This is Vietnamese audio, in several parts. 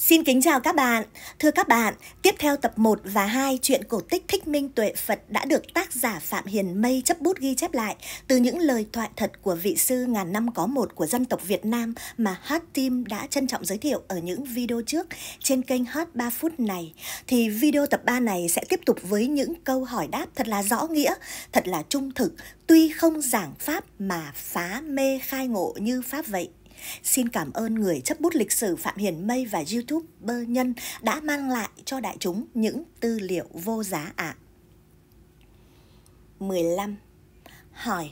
Xin kính chào các bạn. Thưa các bạn, tiếp theo tập 1 và 2 truyện cổ tích Thích Minh Tuệ Phật đã được tác giả Phạm Hiền Mây chấp bút ghi chép lại từ những lời thoại thật của vị sư ngàn năm có một của dân tộc Việt Nam mà Hot Team đã trân trọng giới thiệu ở những video trước trên kênh Hot 3 phút này. Thì video tập 3 này sẽ tiếp tục với những câu hỏi đáp thật là rõ nghĩa, thật là trung thực, tuy không giảng pháp mà phá mê khai ngộ như pháp vậy. Xin cảm ơn người chấp bút lịch sử Phạm Hiền Mây và YouTuber Nhân đã mang lại cho đại chúng những tư liệu vô giá ạ. À. 15. Hỏi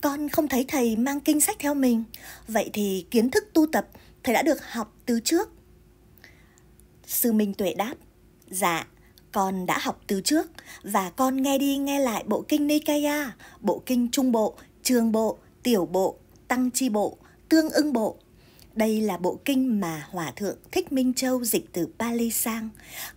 Con không thấy thầy mang kinh sách theo mình Vậy thì kiến thức tu tập thầy đã được học từ trước Sư Minh Tuệ đáp Dạ, con đã học từ trước Và con nghe đi nghe lại bộ kinh Nikaya Bộ kinh Trung Bộ, Trường Bộ, Tiểu Bộ, Tăng Chi Bộ Tương ưng bộ đây là bộ kinh mà Hòa Thượng Thích Minh Châu dịch từ Pali sang.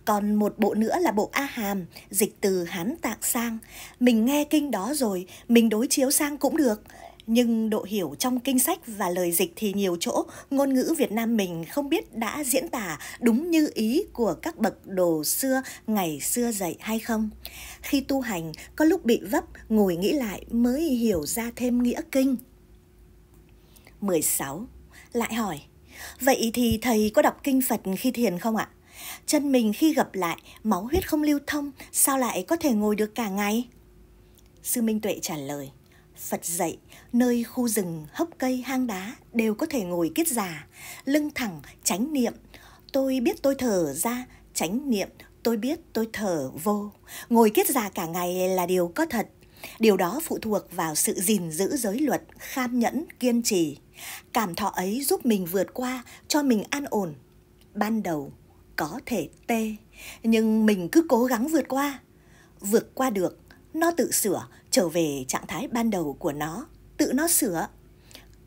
Còn một bộ nữa là bộ A Hàm, dịch từ Hán Tạng sang. Mình nghe kinh đó rồi, mình đối chiếu sang cũng được. Nhưng độ hiểu trong kinh sách và lời dịch thì nhiều chỗ, ngôn ngữ Việt Nam mình không biết đã diễn tả đúng như ý của các bậc đồ xưa ngày xưa dạy hay không. Khi tu hành, có lúc bị vấp, ngồi nghĩ lại mới hiểu ra thêm nghĩa kinh. 16. Lại hỏi, vậy thì thầy có đọc kinh Phật khi thiền không ạ? Chân mình khi gặp lại, máu huyết không lưu thông, sao lại có thể ngồi được cả ngày? Sư Minh Tuệ trả lời, Phật dạy, nơi khu rừng, hốc cây, hang đá đều có thể ngồi kiết già, lưng thẳng, tránh niệm. Tôi biết tôi thở ra, tránh niệm, tôi biết tôi thở vô. Ngồi kiết già cả ngày là điều có thật. Điều đó phụ thuộc vào sự gìn giữ giới luật, kham nhẫn, kiên trì. Cảm thọ ấy giúp mình vượt qua, cho mình an ổn. Ban đầu có thể tê, nhưng mình cứ cố gắng vượt qua. Vượt qua được, nó tự sửa, trở về trạng thái ban đầu của nó, tự nó sửa.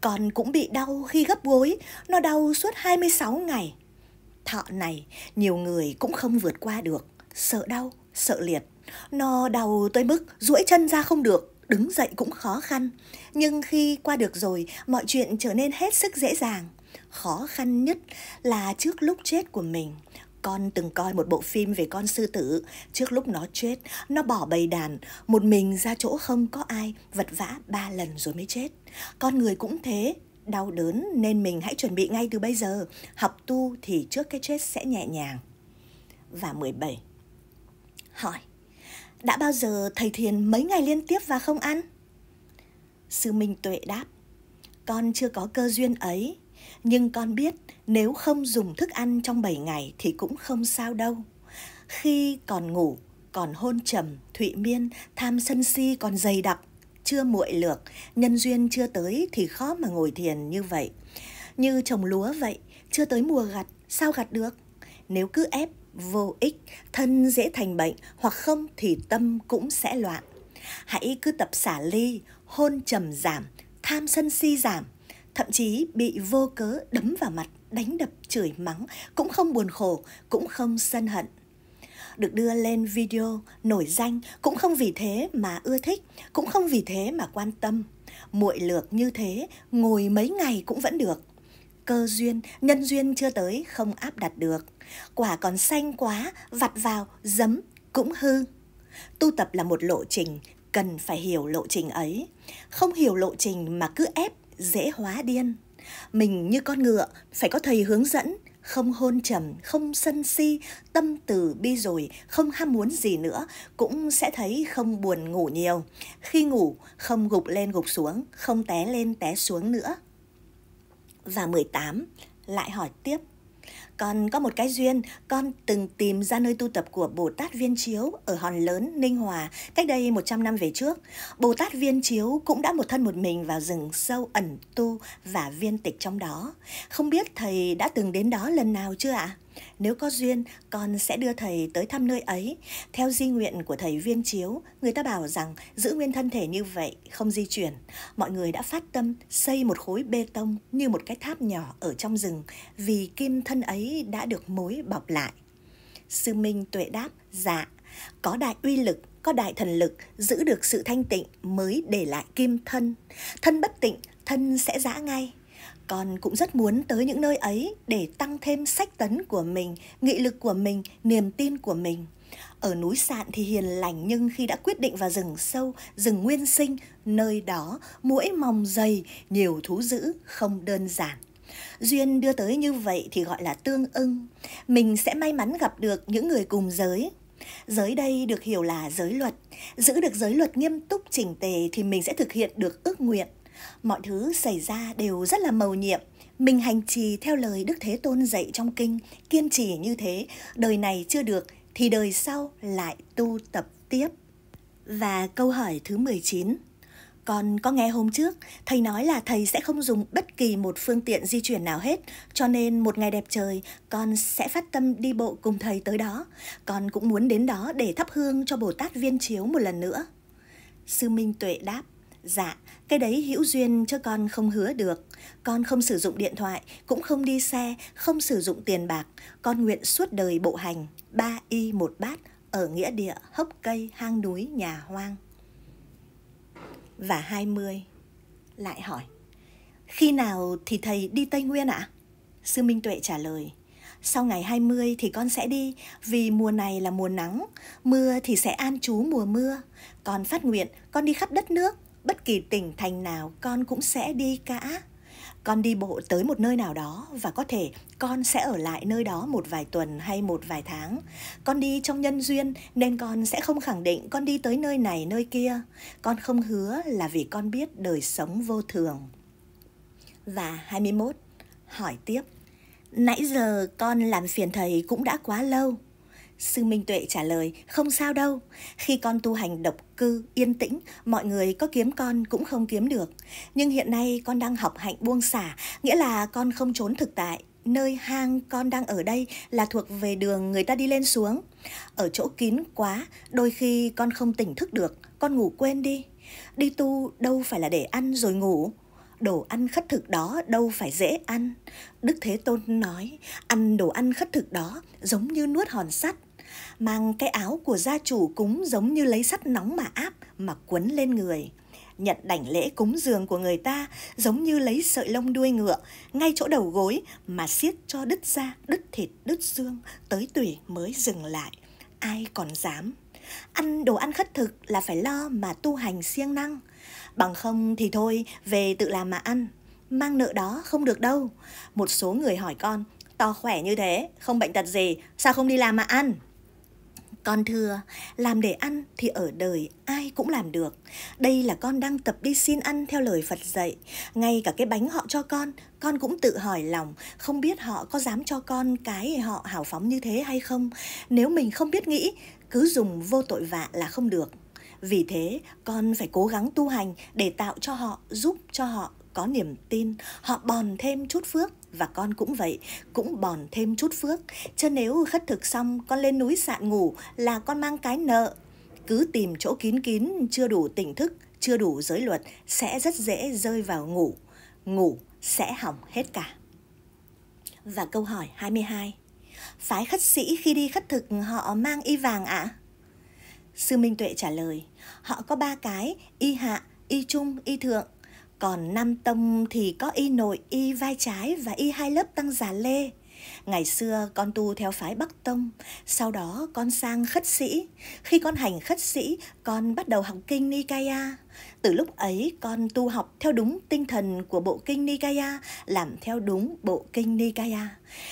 Con cũng bị đau khi gấp gối, nó đau suốt 26 ngày. Thọ này, nhiều người cũng không vượt qua được, sợ đau, sợ liệt. Nó đau tới mức duỗi chân ra không được, đứng dậy cũng khó khăn, nhưng khi qua được rồi, mọi chuyện trở nên hết sức dễ dàng. Khó khăn nhất là trước lúc chết của mình, con từng coi một bộ phim về con sư tử trước lúc nó chết nó bỏ bầy đàn một mình ra chỗ không có ai vật vã ba lần rồi mới chết con người cũng thế đau đớn nên mình hãy chuẩn bị ngay từ bây giờ học tu thì trước cái chết sẽ nhẹ nhàng và 17 hỏi đã bao giờ thầy thiền mấy ngày liên tiếp và không ăn sư minh tuệ đáp con chưa có cơ duyên ấy nhưng con biết nếu không dùng thức ăn trong 7 ngày thì cũng không sao đâu khi còn ngủ còn hôn trầm thụy miên tham sân si còn dày đặc chưa muội lược nhân duyên chưa tới thì khó mà ngồi thiền như vậy như trồng lúa vậy chưa tới mùa gặt sao gặt được nếu cứ ép vô ích, thân dễ thành bệnh hoặc không thì tâm cũng sẽ loạn. Hãy cứ tập xả ly, hôn trầm giảm, tham sân si giảm, thậm chí bị vô cớ đấm vào mặt, đánh đập, chửi mắng, cũng không buồn khổ, cũng không sân hận. Được đưa lên video, nổi danh cũng không vì thế mà ưa thích, cũng không vì thế mà quan tâm. Muội lược như thế, ngồi mấy ngày cũng vẫn được cơ duyên, nhân duyên chưa tới không áp đặt được. Quả còn xanh quá, vặt vào, giấm cũng hư. Tu tập là một lộ trình, cần phải hiểu lộ trình ấy. Không hiểu lộ trình mà cứ ép, dễ hóa điên. Mình như con ngựa, phải có thầy hướng dẫn, không hôn trầm, không sân si, tâm từ bi rồi, không ham muốn gì nữa, cũng sẽ thấy không buồn ngủ nhiều. Khi ngủ, không gục lên gục xuống, không té lên té xuống nữa và 18 lại hỏi tiếp còn có một cái duyên, con từng tìm ra nơi tu tập của Bồ Tát Viên Chiếu ở Hòn Lớn, Ninh Hòa, cách đây 100 năm về trước. Bồ Tát Viên Chiếu cũng đã một thân một mình vào rừng sâu ẩn tu và viên tịch trong đó. Không biết thầy đã từng đến đó lần nào chưa ạ? À? Nếu có duyên, con sẽ đưa thầy tới thăm nơi ấy. Theo di nguyện của thầy Viên Chiếu, người ta bảo rằng giữ nguyên thân thể như vậy không di chuyển. Mọi người đã phát tâm xây một khối bê tông như một cái tháp nhỏ ở trong rừng vì kim thân ấy đã được mối bọc lại. Sư Minh tuệ đáp, dạ, có đại uy lực có đại thần lực giữ được sự thanh tịnh mới để lại kim thân thân bất tịnh thân sẽ giã ngay con cũng rất muốn tới những nơi ấy để tăng thêm sách tấn của mình, nghị lực của mình, niềm tin của mình. Ở núi Sạn thì hiền lành nhưng khi đã quyết định vào rừng sâu, rừng nguyên sinh, nơi đó mũi mòng dày, nhiều thú dữ, không đơn giản. Duyên đưa tới như vậy thì gọi là tương ưng. Mình sẽ may mắn gặp được những người cùng giới. Giới đây được hiểu là giới luật. Giữ được giới luật nghiêm túc chỉnh tề thì mình sẽ thực hiện được ước nguyện. Mọi thứ xảy ra đều rất là màu nhiệm. Mình hành trì theo lời Đức Thế Tôn dạy trong kinh, kiên trì như thế, đời này chưa được thì đời sau lại tu tập tiếp. Và câu hỏi thứ 19. Con có nghe hôm trước, thầy nói là thầy sẽ không dùng bất kỳ một phương tiện di chuyển nào hết, cho nên một ngày đẹp trời, con sẽ phát tâm đi bộ cùng thầy tới đó. Con cũng muốn đến đó để thắp hương cho Bồ Tát Viên Chiếu một lần nữa. Sư Minh Tuệ đáp, Dạ, cái đấy hữu duyên cho con không hứa được. Con không sử dụng điện thoại, cũng không đi xe, không sử dụng tiền bạc. Con nguyện suốt đời bộ hành, ba y một bát, ở nghĩa địa, hốc cây, hang núi, nhà hoang. Và 20. Lại hỏi, khi nào thì thầy đi Tây Nguyên ạ? À? Sư Minh Tuệ trả lời, sau ngày 20 thì con sẽ đi vì mùa này là mùa nắng, mưa thì sẽ an trú mùa mưa. Con phát nguyện con đi khắp đất nước, bất kỳ tỉnh thành nào con cũng sẽ đi cả con đi bộ tới một nơi nào đó và có thể con sẽ ở lại nơi đó một vài tuần hay một vài tháng con đi trong nhân duyên nên con sẽ không khẳng định con đi tới nơi này nơi kia con không hứa là vì con biết đời sống vô thường và 21 hỏi tiếp nãy giờ con làm phiền thầy cũng đã quá lâu Sư Minh Tuệ trả lời, không sao đâu. Khi con tu hành độc cư, yên tĩnh, mọi người có kiếm con cũng không kiếm được. Nhưng hiện nay con đang học hạnh buông xả, nghĩa là con không trốn thực tại. Nơi hang con đang ở đây là thuộc về đường người ta đi lên xuống. Ở chỗ kín quá, đôi khi con không tỉnh thức được, con ngủ quên đi. Đi tu đâu phải là để ăn rồi ngủ, đồ ăn khất thực đó đâu phải dễ ăn. Đức Thế Tôn nói, ăn đồ ăn khất thực đó giống như nuốt hòn sắt, mang cái áo của gia chủ cúng giống như lấy sắt nóng mà áp mà quấn lên người nhận đảnh lễ cúng dường của người ta giống như lấy sợi lông đuôi ngựa ngay chỗ đầu gối mà siết cho đứt da đứt thịt đứt xương tới tuổi mới dừng lại ai còn dám ăn đồ ăn khất thực là phải lo mà tu hành siêng năng bằng không thì thôi về tự làm mà ăn mang nợ đó không được đâu một số người hỏi con to khỏe như thế không bệnh tật gì sao không đi làm mà ăn con thưa, làm để ăn thì ở đời ai cũng làm được. Đây là con đang tập đi xin ăn theo lời Phật dạy. Ngay cả cái bánh họ cho con, con cũng tự hỏi lòng, không biết họ có dám cho con cái họ hào phóng như thế hay không. Nếu mình không biết nghĩ, cứ dùng vô tội vạ là không được. Vì thế, con phải cố gắng tu hành để tạo cho họ, giúp cho họ có niềm tin, họ bòn thêm chút phước và con cũng vậy, cũng bòn thêm chút phước. Chứ nếu khất thực xong con lên núi sạn ngủ là con mang cái nợ. Cứ tìm chỗ kín kín, chưa đủ tỉnh thức, chưa đủ giới luật sẽ rất dễ rơi vào ngủ. Ngủ sẽ hỏng hết cả. Và câu hỏi 22. Phái khất sĩ khi đi khất thực họ mang y vàng ạ? À? Sư Minh Tuệ trả lời, họ có ba cái, y hạ, y trung, y thượng. Còn Nam Tông thì có y nội, y vai trái và y hai lớp tăng giả lê. Ngày xưa con tu theo phái Bắc Tông, sau đó con sang khất sĩ. Khi con hành khất sĩ, con bắt đầu học kinh Nikaya. Từ lúc ấy con tu học theo đúng tinh thần của bộ kinh Nikaya, làm theo đúng bộ kinh Nikaya.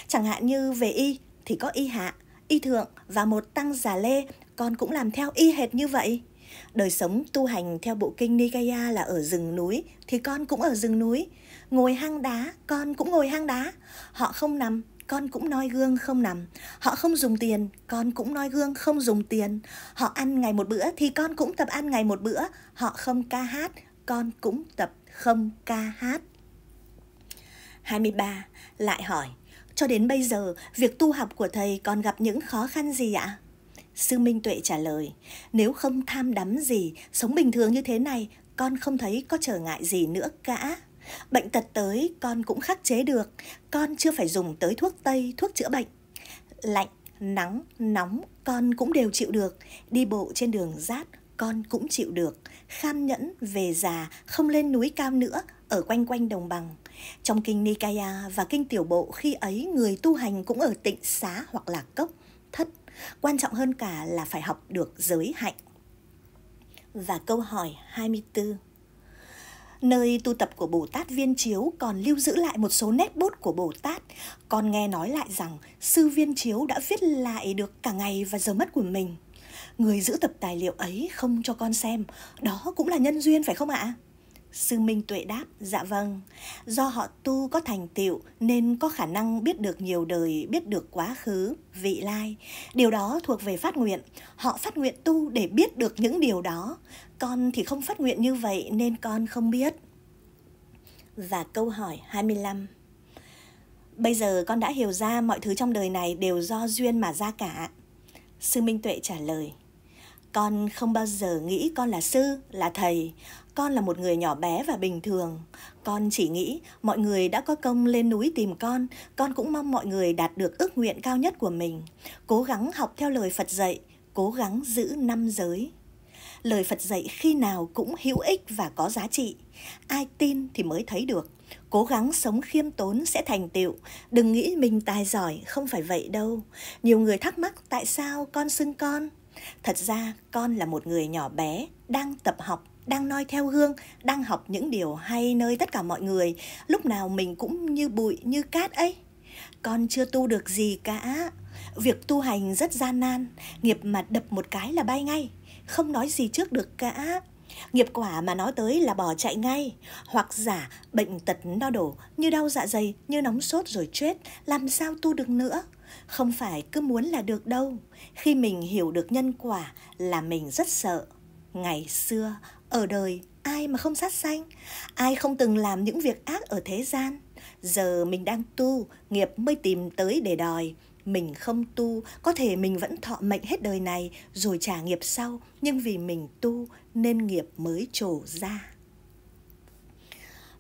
Chẳng hạn như về y thì có y hạ, y thượng và một tăng giả lê, con cũng làm theo y hệt như vậy đời sống tu hành theo bộ kinh Nikaya là ở rừng núi thì con cũng ở rừng núi, ngồi hang đá, con cũng ngồi hang đá. Họ không nằm, con cũng noi gương không nằm. Họ không dùng tiền, con cũng noi gương không dùng tiền. Họ ăn ngày một bữa thì con cũng tập ăn ngày một bữa. Họ không ca hát, con cũng tập không ca hát. 23. Lại hỏi, cho đến bây giờ, việc tu học của thầy còn gặp những khó khăn gì ạ? Sư Minh Tuệ trả lời, nếu không tham đắm gì, sống bình thường như thế này, con không thấy có trở ngại gì nữa cả. Bệnh tật tới con cũng khắc chế được, con chưa phải dùng tới thuốc Tây, thuốc chữa bệnh. Lạnh, nắng, nóng, con cũng đều chịu được, đi bộ trên đường rát, con cũng chịu được, kham nhẫn, về già, không lên núi cao nữa, ở quanh quanh đồng bằng. Trong kinh Nikaya và kinh tiểu bộ khi ấy người tu hành cũng ở tịnh xá hoặc là cốc, thất Quan trọng hơn cả là phải học được giới hạnh. Và câu hỏi 24 Nơi tu tập của Bồ Tát Viên Chiếu còn lưu giữ lại một số nét bút của Bồ Tát. Còn nghe nói lại rằng sư Viên Chiếu đã viết lại được cả ngày và giờ mất của mình. Người giữ tập tài liệu ấy không cho con xem, đó cũng là nhân duyên phải không ạ? Sư Minh Tuệ đáp, dạ vâng. Do họ tu có thành tựu nên có khả năng biết được nhiều đời, biết được quá khứ, vị lai. Điều đó thuộc về phát nguyện. Họ phát nguyện tu để biết được những điều đó. Con thì không phát nguyện như vậy nên con không biết. Và câu hỏi 25 Bây giờ con đã hiểu ra mọi thứ trong đời này đều do duyên mà ra cả. Sư Minh Tuệ trả lời, con không bao giờ nghĩ con là sư, là thầy. Con là một người nhỏ bé và bình thường. Con chỉ nghĩ mọi người đã có công lên núi tìm con, con cũng mong mọi người đạt được ước nguyện cao nhất của mình. Cố gắng học theo lời Phật dạy, cố gắng giữ năm giới. Lời Phật dạy khi nào cũng hữu ích và có giá trị. Ai tin thì mới thấy được. Cố gắng sống khiêm tốn sẽ thành tựu, đừng nghĩ mình tài giỏi, không phải vậy đâu. Nhiều người thắc mắc tại sao con xưng con? Thật ra con là một người nhỏ bé đang tập học đang noi theo gương, đang học những điều hay nơi tất cả mọi người, lúc nào mình cũng như bụi, như cát ấy. Con chưa tu được gì cả. Việc tu hành rất gian nan, nghiệp mà đập một cái là bay ngay, không nói gì trước được cả. Nghiệp quả mà nói tới là bỏ chạy ngay Hoặc giả bệnh tật đo đổ Như đau dạ dày, như nóng sốt rồi chết Làm sao tu được nữa Không phải cứ muốn là được đâu Khi mình hiểu được nhân quả là mình rất sợ Ngày xưa ở đời ai mà không sát sanh ai không từng làm những việc ác ở thế gian giờ mình đang tu nghiệp mới tìm tới để đòi mình không tu có thể mình vẫn thọ mệnh hết đời này rồi trả nghiệp sau nhưng vì mình tu nên nghiệp mới trổ ra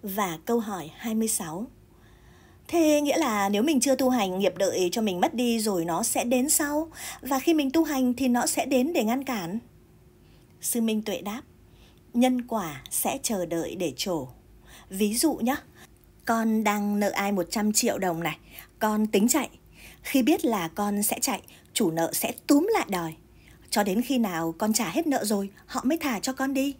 và câu hỏi 26 Thế nghĩa là nếu mình chưa tu hành nghiệp đợi cho mình mất đi rồi nó sẽ đến sau Và khi mình tu hành thì nó sẽ đến để ngăn cản Sư Minh Tuệ đáp nhân quả sẽ chờ đợi để trổ. Ví dụ nhé, con đang nợ ai 100 triệu đồng này, con tính chạy. Khi biết là con sẽ chạy, chủ nợ sẽ túm lại đòi. Cho đến khi nào con trả hết nợ rồi, họ mới thả cho con đi.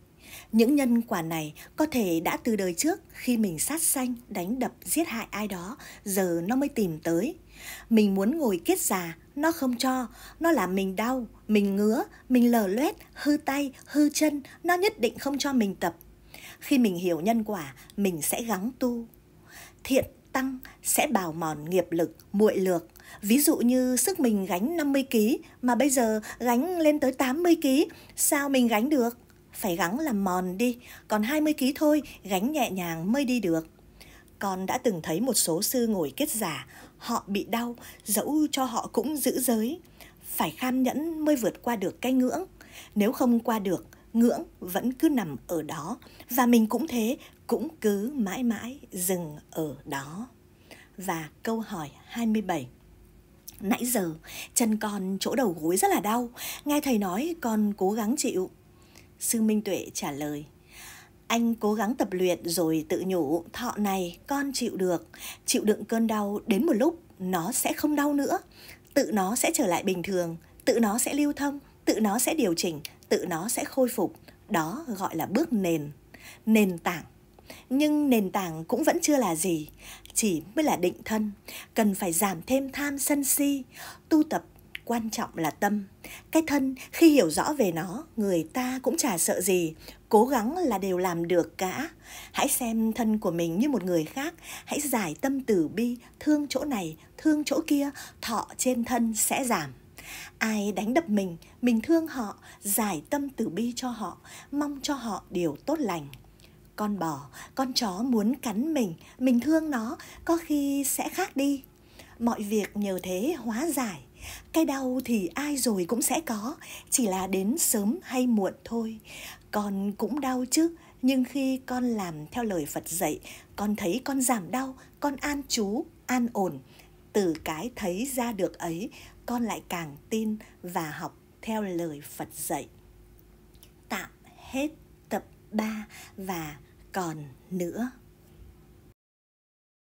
Những nhân quả này có thể đã từ đời trước khi mình sát sanh, đánh đập, giết hại ai đó, giờ nó mới tìm tới. Mình muốn ngồi kiết già nó không cho, nó làm mình đau, mình ngứa, mình lở loét, hư tay, hư chân, nó nhất định không cho mình tập. Khi mình hiểu nhân quả, mình sẽ gắng tu. Thiện tăng sẽ bào mòn nghiệp lực, muội lược. Ví dụ như sức mình gánh 50 kg mà bây giờ gánh lên tới 80 kg, sao mình gánh được? Phải gắng làm mòn đi, còn 20 kg thôi, gánh nhẹ nhàng mới đi được. Con đã từng thấy một số sư ngồi kết giả, họ bị đau dẫu cho họ cũng giữ giới phải kham nhẫn mới vượt qua được cái ngưỡng nếu không qua được ngưỡng vẫn cứ nằm ở đó và mình cũng thế cũng cứ mãi mãi dừng ở đó và câu hỏi 27 Nãy giờ, chân con chỗ đầu gối rất là đau Nghe thầy nói con cố gắng chịu Sư Minh Tuệ trả lời anh cố gắng tập luyện rồi tự nhủ thọ này con chịu được, chịu đựng cơn đau đến một lúc nó sẽ không đau nữa, tự nó sẽ trở lại bình thường, tự nó sẽ lưu thông, tự nó sẽ điều chỉnh, tự nó sẽ khôi phục. Đó gọi là bước nền, nền tảng. Nhưng nền tảng cũng vẫn chưa là gì, chỉ mới là định thân, cần phải giảm thêm tham sân si, tu tập quan trọng là tâm cái thân khi hiểu rõ về nó người ta cũng chả sợ gì cố gắng là đều làm được cả hãy xem thân của mình như một người khác hãy giải tâm từ bi thương chỗ này thương chỗ kia thọ trên thân sẽ giảm ai đánh đập mình mình thương họ giải tâm từ bi cho họ mong cho họ điều tốt lành con bò con chó muốn cắn mình mình thương nó có khi sẽ khác đi mọi việc nhờ thế hóa giải cái đau thì ai rồi cũng sẽ có chỉ là đến sớm hay muộn thôi con cũng đau chứ nhưng khi con làm theo lời phật dạy con thấy con giảm đau con an trú an ổn từ cái thấy ra được ấy con lại càng tin và học theo lời phật dạy tạm hết tập 3 và còn nữa